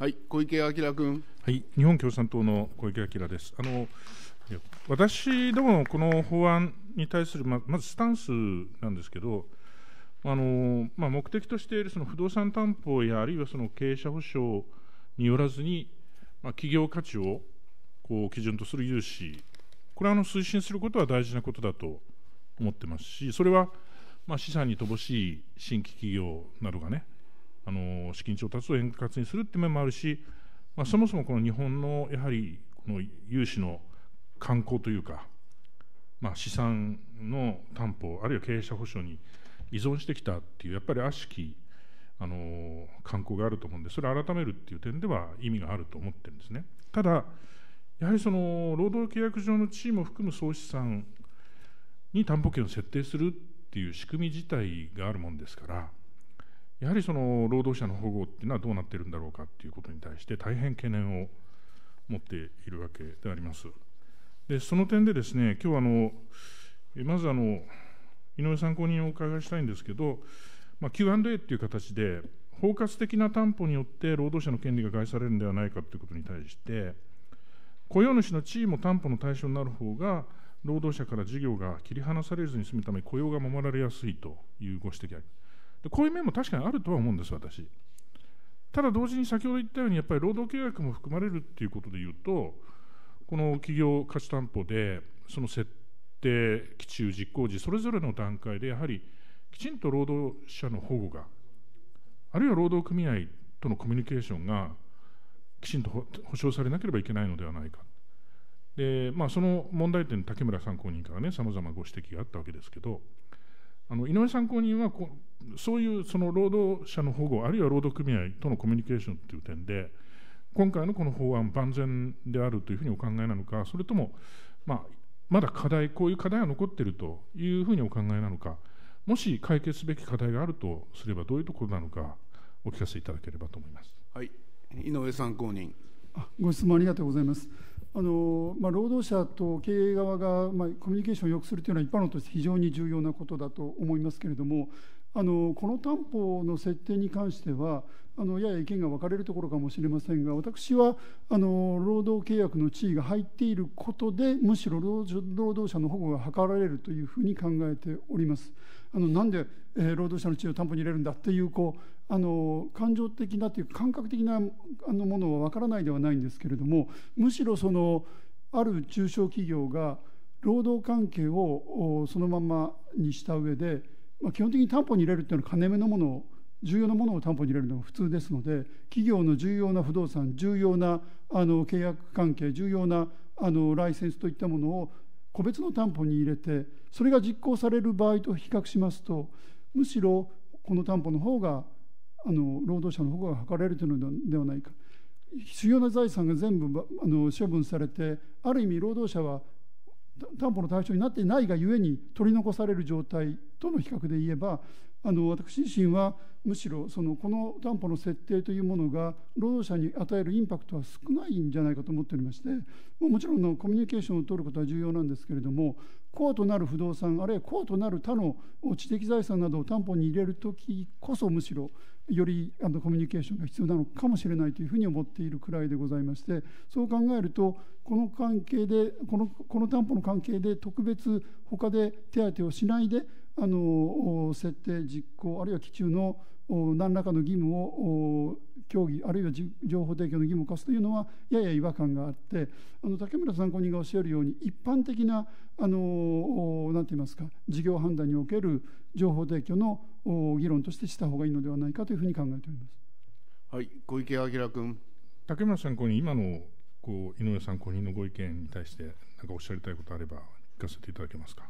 はい、小池晃君。はい、日本共産党の小池晃です。あの私どものこの法案に対するままずスタンスなんですけど、あのまあ、目的としているその不動産担保やあるいはその経営者保証によらずに、まあ、企業価値をこう基準とする融資、これはあの推進することは大事なことだと思ってますし、それはまあ資産に乏しい新規企業などがね、あの資金調達を円滑にするっていう面もあるし、まあ、そもそもこの日本のやはりこの融資の慣行というか、まあ、資産の担保、あるいは経営者保証に依存してきたっていう、やっぱり悪しきあの慣行があると思うんで、それを改めるっていう点では意味があると思ってるんですね。ただやはりその労働契約上の地位も含む総資産に担保権を設定するっていう仕組み自体があるもんですから、やはりその労働者の保護っていうのはどうなっているんだろうかということに対して大変懸念を持っているわけであります。でその点でですね今日あのまずあの井上参考人をお伺いしたいんですけど、まあ、Q&A という形で包括的な担保によって労働者の権利が害されるのではないかということに対して雇用主の地位も担保の対象になる方が労働者から事業が切り離されずに済むため雇用が守られやすいというご指摘があります。でこういう面も確かにあるとは思うんです、私。ただ同時に先ほど言ったようにやっぱり労働契約も含まれるっていうことでいうとこの企業価値担保でその設定、基中、実行時それぞれの段階でやはりきちんと労働者の保護があるいは労働組合とのコミュニケーションがきちんと保障されなければいけないのではないか。でまあ、その問題点、竹村参考人からね、さまざまご指摘があったわけですけど、あの井上参考人はこそういうその労働者の保護あるいは労働組合とのコミュニケーションという点で今回のこの法案万全であるというふうにお考えなのかそれとも、まあ、まだ課題こういう課題は残っているというふうにお考えなのかもし解決すべき課題があるとすればどういうところなのかお聞かせいただければと思います。はい、井上参考人ご質問ありがとうございます。あのまあ、労働者と経営側が、まあ、コミュニケーションを良くするというのは一般論として非常に重要なことだと思いますけれどもあのこの担保の設定に関してはあのやや意見が分かれるところかもしれませんが私はあの労働契約の地位が入っていることでむしろ労働者の保護が図られるというふうに考えております。あのなんで、えー、労働者の地位を担保に入れるんだというこうあの感情的なという感覚的なあのものは分からないではないんですけれどもむしろそのある中小企業が労働関係をそのままにした上でまあ、基本的に担保に入れるっていうのは金目のものを重要なものを担保に入れるのが普通ですので企業の重要な不動産重要なあの契約関係重要なあのライセンスといったものを個別の担保に入れてそれが実行される場合と比較しますとむしろこの担保の方があの労働者の方が図れるというのではないか主要な財産が全部あの処分されてある意味労働者は担保の対象になっていないがゆえに取り残される状態との比較で言えばあの私自身はむしろそのこの担保の設定というものが労働者に与えるインパクトは少ないんじゃないかと思っておりましてもちろんのコミュニケーションを取ることは重要なんですけれども高となる不動産あるいは高となる他の知的財産などを担保に入れるときこそむしろよりあのコミュニケーションが必要なのかもしれないというふうに思っているくらいでございましてそう考えるとこの関係でこのこの担保の関係で特別他で手当をしないであの設定実行あるいは基中の何らかの義務を協議あるいは情報提供の義務を課すというのはやや違和感があってあの竹村参考人がおっしゃるように一般的な何て言いますか事業判断における情報提供の議論としてした方がいいのではないかというふうに考えております。はい、小池晃君。竹村参考に今のこう井上参考人のご意見に対して何かおっしゃりたいことあれば聞かせていただけますか。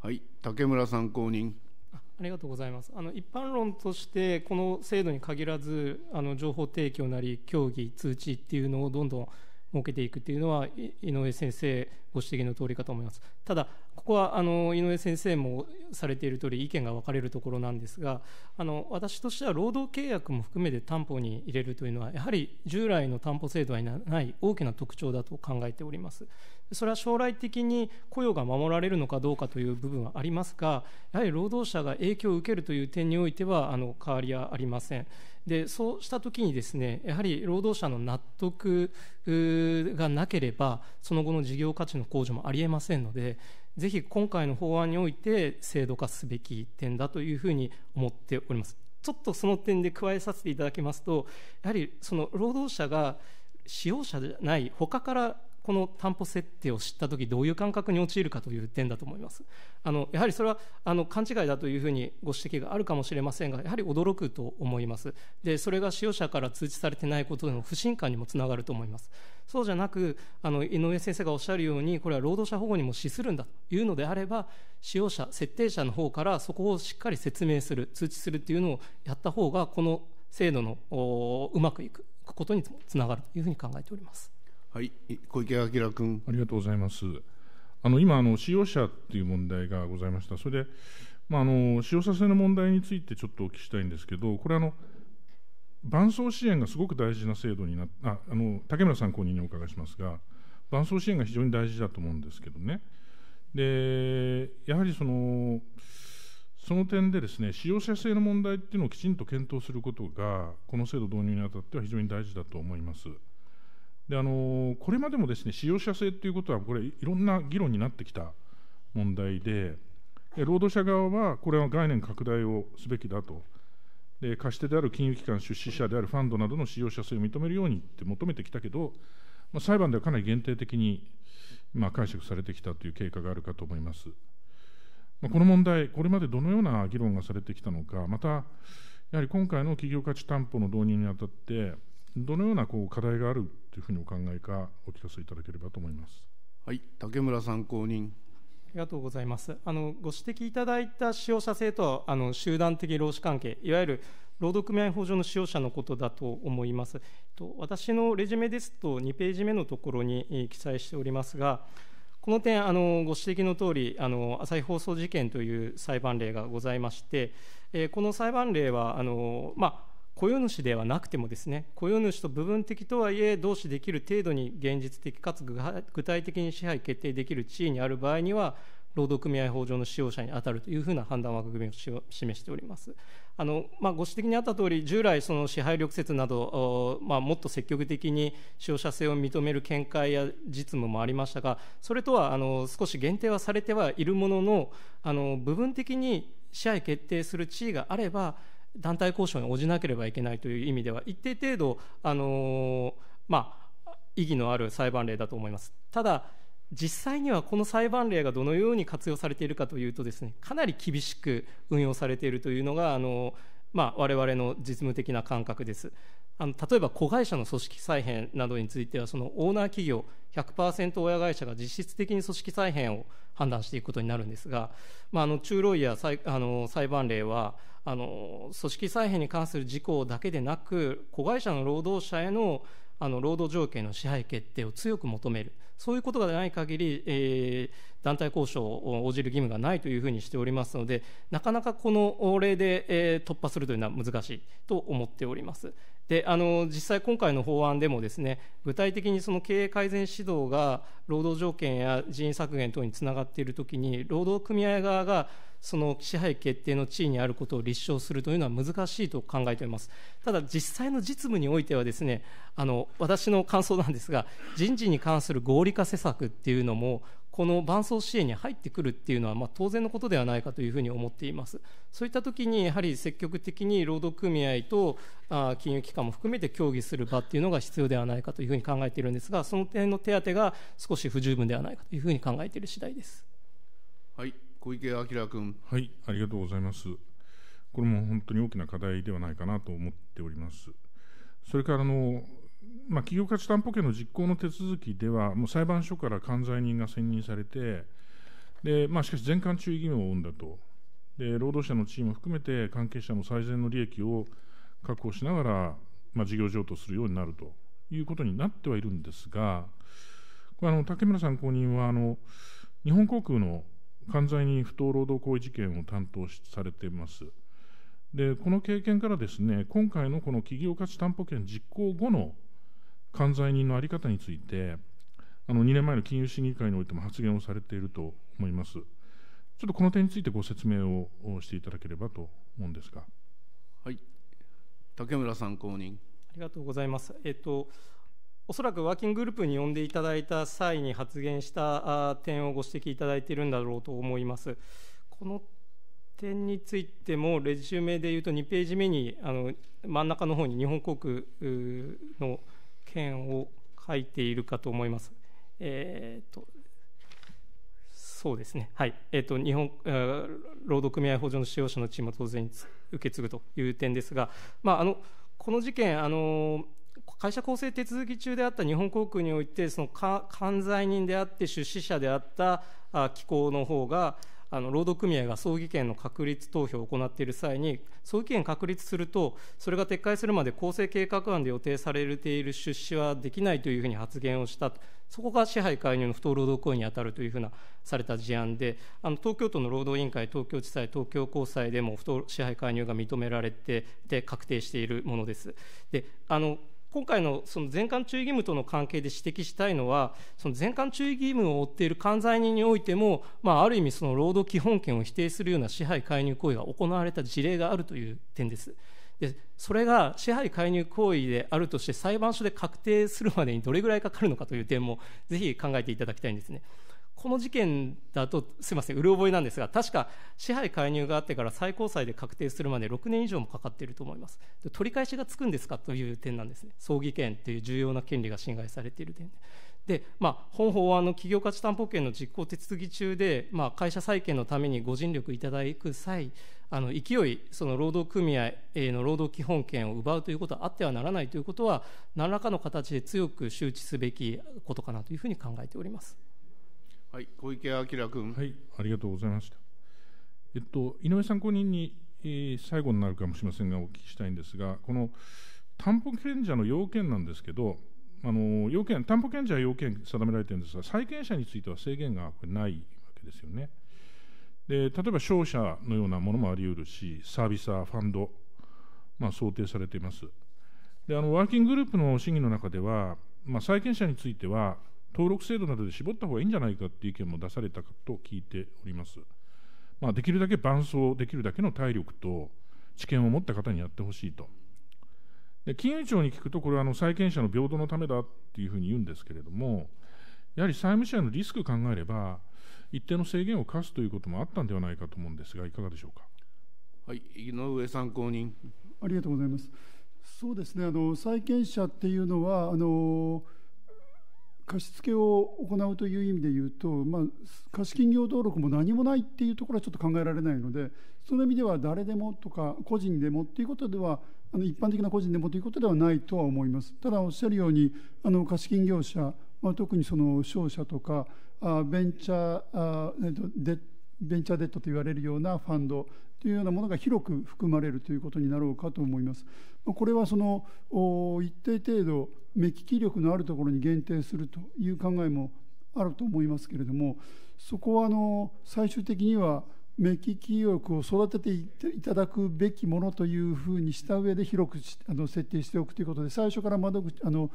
はい、竹村参考人。ありがとうございますあの一般論としてこの制度に限らずあの情報提供なり協議通知っていうのをどんどん設けていくというのは井上先生ご指摘の通りかと思いますただここはあの井上先生もされている通り意見が分かれるところなんですがあの私としては労働契約も含めて担保に入れるというのはやはり従来の担保制度にない大きな特徴だと考えておりますそれは将来的に雇用が守られるのかどうかという部分はありますが、やはり労働者が影響を受けるという点においては、あの変わりはありません。でそうしたときにです、ね、やはり労働者の納得がなければ、その後の事業価値の向上もありえませんので、ぜひ今回の法案において制度化すべき点だというふうに思っております。ちょっとその点で加えさせていただきますと、やはりその労働者が使用者じゃない、他からこの担保設定を知った時どういう感覚に陥るかという点だと思いますあのやはりそれはあの勘違いだというふうにご指摘があるかもしれませんがやはり驚くと思いますでそれが使用者から通知されてないことの不信感にもつながると思いますそうじゃなくあの井上先生がおっしゃるようにこれは労働者保護にも資するんだというのであれば使用者設定者の方からそこをしっかり説明する通知するというのをやった方がこの制度のうまくいくことにつながるというふうに考えております。はい、小池晃君。ありがとうございます。あの今あの、使用者っていう問題がございました、それで、まあ、あの使用者性の問題についてちょっとお聞きしたいんですけど、これあの、伴走支援がすごく大事な制度になああの竹村参考人にお伺いしますが、伴走支援が非常に大事だと思うんですけどね、でやはりそのその点で、ですね使用者性の問題っていうのをきちんと検討することが、この制度導入にあたっては非常に大事だと思います。であのこれまでもですね使用者性ということは、これ、いろんな議論になってきた問題で、労働者側はこれは概念拡大をすべきだと、で貸し手である金融機関、出資者であるファンドなどの使用者性を認めるようにって求めてきたけど、まあ、裁判ではかなり限定的に今、解釈されてきたという経過があるかと思います。まあ、この問題、これまでどのような議論がされてきたのか、また、やはり今回の企業価値担保の導入にあたって、どのようなこう課題があるというふうにお考えか、お聞かせいただければと思います。はい、竹村参考人。ありがとうございますあのご指摘いただいた使用者性とはあの集団的労使関係、いわゆる労働組合法上の使用者のことだと思います。と私のレジュメですと、2ページ目のところに記載しておりますが、この点、あのご指摘の通りあの、朝日放送事件という裁判例がございまして、えー、この裁判例はあの、まあ、雇用主ではなくてもですね雇用主と部分的とはいえ同志できる程度に現実的かつ具体的に支配決定できる地位にある場合には労働組合法上の使用者に当たるというふうな判断枠組みを示しておりますあの、まあ、ご指摘にあったとおり従来その支配力説など、まあ、もっと積極的に使用者性を認める見解や実務もありましたがそれとはあの少し限定はされてはいるもののあの部分的に支配決定する地位があれば団体交渉に応じなければいけないという意味では一定程度あの、まあ、意義のある裁判例だと思います。ただ実際にはこの裁判例がどのように活用されているかというとですねかなり厳しく運用されているというのがあの、まあ、我々の実務的な感覚ですあの例えば子会社の組織再編などについてはそのオーナー企業100%親会社が実質的に組織再編を判断していくことになるんですが、まあ、あの中老医や裁あの裁判例はあの組織再編に関する事項だけでなく子会社の労働者へのあの労働条件の支配決定を強く求めるそういうことがない限り、えー、団体交渉を応じる義務がないというふうにしておりますので、なかなかこの例で、えー、突破するというのは難しいと思っております。であの実際、今回の法案でもですね具体的にその経営改善指導が労働条件や人員削減等につながっているときに労働組合側がその支配決定の地位にあることを立証するというのは難しいと考えておりますただ実際の実務においてはですねあの私の感想なんですが人事に関する合理化施策っていうのもこの伴走支援に入ってくるっていうのは、ま当然のことではないかというふうに思っています。そういった時にやはり積極的に労働組合と金融機関も含めて協議する場っていうのが必要ではないかというふうに考えているんですが、その点の手当が少し不十分ではないかというふうに考えている次第です。はい、小池晃君。はい、ありがとうございます。これも本当に大きな課題ではないかなと思っております。それからあのまあ、企業価値担保権の実行の手続きでは、もう裁判所から管財人が選任されて、でまあ、しかし全館注意義務を負うんだとで、労働者のチームを含めて関係者の最善の利益を確保しながら、まあ、事業譲渡するようになるということになってはいるんですが、これあの竹村参考人はあの、日本航空の管罪人不当労働行為事件を担当されています。でこの経験からですね今回のこの企業価値担保権実行後の管財人の在り方について、あの2年前の金融審議会においても発言をされていると思います。ちょっとこの点についてご説明をしていただければと思うんですが。はい、竹村参考人。ありがとうございます。えっとおそらくワーキンググループに呼んでいただいた際に発言した点をご指摘いただいているんだろうと思います。この点についても、レジュメでいうと2ページ目に、あの真ん中の方に日本航空の件を書いているかと思います。えーと、そうですね、はいえーと、日本労働組合補助の使用者のチームは当然受け継ぐという点ですが、まあ、あのこの事件あの、会社構成手続き中であった日本航空において、その管財人であって、出資者であった機構の方が、あの労働組合が葬儀権の確立投票を行っている際に、葬儀権確立すると、それが撤回するまで構成計画案で予定されている出資はできないというふうに発言をした、そこが支配介入の不当労働行為に当たるというふうなされた事案で、あの東京都の労働委員会、東京地裁、東京高裁でも不当支配介入が認められてで確定しているものです。であの今回のその全館注意義務との関係で指摘したいのは、その全館注意義務を負っている管財人においても、まあ、ある意味、その労働基本権を否定するような支配介入行為が行われた事例があるという点です。でそれが支配介入行為であるとして裁判所で確定するまでにどれぐらいかかるのかという点もぜひ考えていただきたいんですね。この事件だと、すみません、うる覚えなんですが、確か支配介入があってから最高裁で確定するまで6年以上もかかっていると思います。取り返しがつくんですかという点なんですね、葬儀権という重要な権利が侵害されている点で、まあ、本法案の企業価値担保権の実行手続き中で、まあ、会社再建のためにご尽力いただく際、あの勢い、その労働組合への労働基本権を奪うということはあってはならないということは、何らかの形で強く周知すべきことかなというふうに考えております。はい、小池晃君。はい、ありがとうございました。えっと、井上参考人に、えー、最後になるかもしれませんが、お聞きしたいんですが、この担保権者の要件なんですけど、あの要件担保権者は要件定められているんですが、債権者については制限がこれないわけですよね。で例えば商社のようなものもあり得るし、サービスはファンド、まあ、想定されています。であのワーキンググループの審議の中では、まあ、債権者については、登録制度などで絞った方がいいんじゃないかという意見も出されたと聞いております。まあ、できるだけ伴走できるだけの体力と知見を持った方にやってほしいと。で金融庁に聞くと、これはあの債権者の平等のためだっていうふうに言うんですけれども、やはり債務者のリスクを考えれば、一定の制限を課すということもあったんではないかと思うんですが、いかがでしょうか。はい、井上参考人。ありがとうございます。そうですね、あの債権者っていうのは、あのー貸付を行うという意味で言うと、まあ、貸金業登録も何もないっていうところはちょっと考えられないのでその意味では誰でもとか個人でもっていうことではあの一般的な個人でもということではないとは思いますただおっしゃるようにあの貸金業者、まあ、特にその商社とかあベンチャーあベンチャーデッドと言われるようなファンドというようなものが広く含まれるということになろうかと思います。これはその一定程度目利き力のあるところに限定するという考えもあると思いますけれどもそこはあの最終的には目利き力を育てていただくべきものというふうにした上で広くあの設定しておくということで最初から窓口あの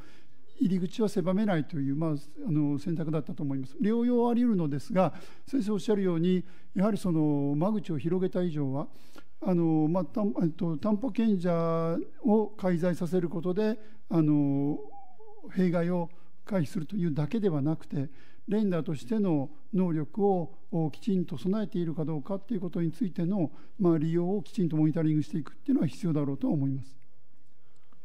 入り口は狭めないという、まあ、あの選択だったと思います。療養あり得るのですが先生おっしゃるようにやはりその間口を広げた以上はあのまあ、たと担保権者を介在させることであの弊害を回避するというだけではなくてレンダーとしての能力をきちんと備えているかどうかということについての、まあ、利用をきちんとモニタリングしていくというのは必要だろうと思います。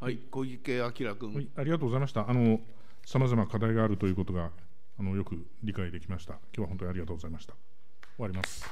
はい、小池晃君、はい、ありがとうございました。あのさまざま課題があるということがあのよく理解できました。今日は本当にありがとうございました。終わります。